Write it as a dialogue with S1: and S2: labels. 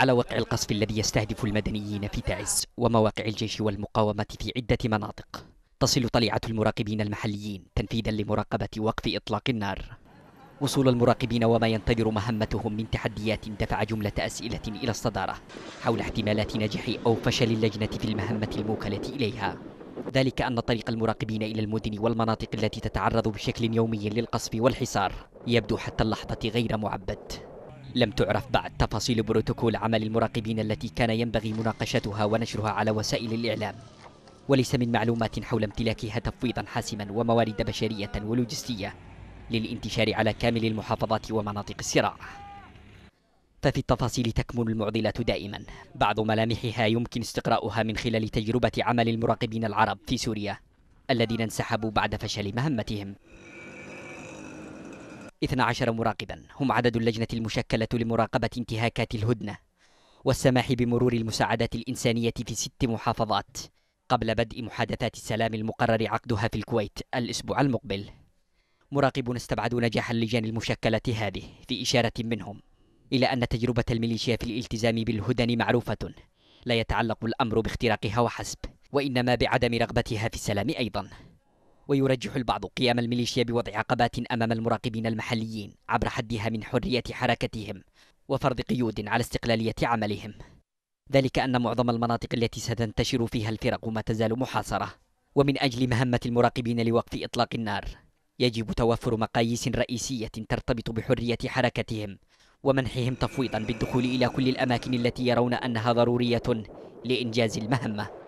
S1: على وقع القصف الذي يستهدف المدنيين في تعز ومواقع الجيش والمقاومة في عدة مناطق تصل طليعة المراقبين المحليين تنفيذا لمراقبة وقف إطلاق النار وصول المراقبين وما ينتظر مهمتهم من تحديات دفع جملة أسئلة إلى الصدارة حول احتمالات نجاح أو فشل اللجنة في المهمة الموكلة إليها ذلك أن طريق المراقبين إلى المدن والمناطق التي تتعرض بشكل يومي للقصف والحصار يبدو حتى اللحظة غير معبد لم تعرف بعد تفاصيل بروتوكول عمل المراقبين التي كان ينبغي مناقشتها ونشرها على وسائل الإعلام وليس من معلومات حول امتلاكها تفويضا حاسما وموارد بشرية ولوجستية للانتشار على كامل المحافظات ومناطق الصراع ففي التفاصيل تكمن المعضلة دائما بعض ملامحها يمكن استقراؤها من خلال تجربة عمل المراقبين العرب في سوريا الذين انسحبوا بعد فشل مهمتهم 12 مراقبا هم عدد اللجنة المشكلة لمراقبة انتهاكات الهدنة والسماح بمرور المساعدات الإنسانية في ست محافظات قبل بدء محادثات السلام المقرر عقدها في الكويت الأسبوع المقبل مراقبون استبعدوا نجاح اللجان المشكلة هذه في إشارة منهم إلى أن تجربة الميليشيا في الالتزام بالهدن معروفة لا يتعلق الأمر باختراقها وحسب وإنما بعدم رغبتها في السلام أيضاً ويرجح البعض قيام الميليشيا بوضع عقبات أمام المراقبين المحليين عبر حدها من حرية حركتهم وفرض قيود على استقلالية عملهم ذلك أن معظم المناطق التي ستنتشر فيها الفرق ما تزال محاصرة ومن أجل مهمة المراقبين لوقف إطلاق النار يجب توفر مقاييس رئيسية ترتبط بحرية حركتهم ومنحهم تفويضا بالدخول إلى كل الأماكن التي يرون أنها ضرورية لإنجاز المهمة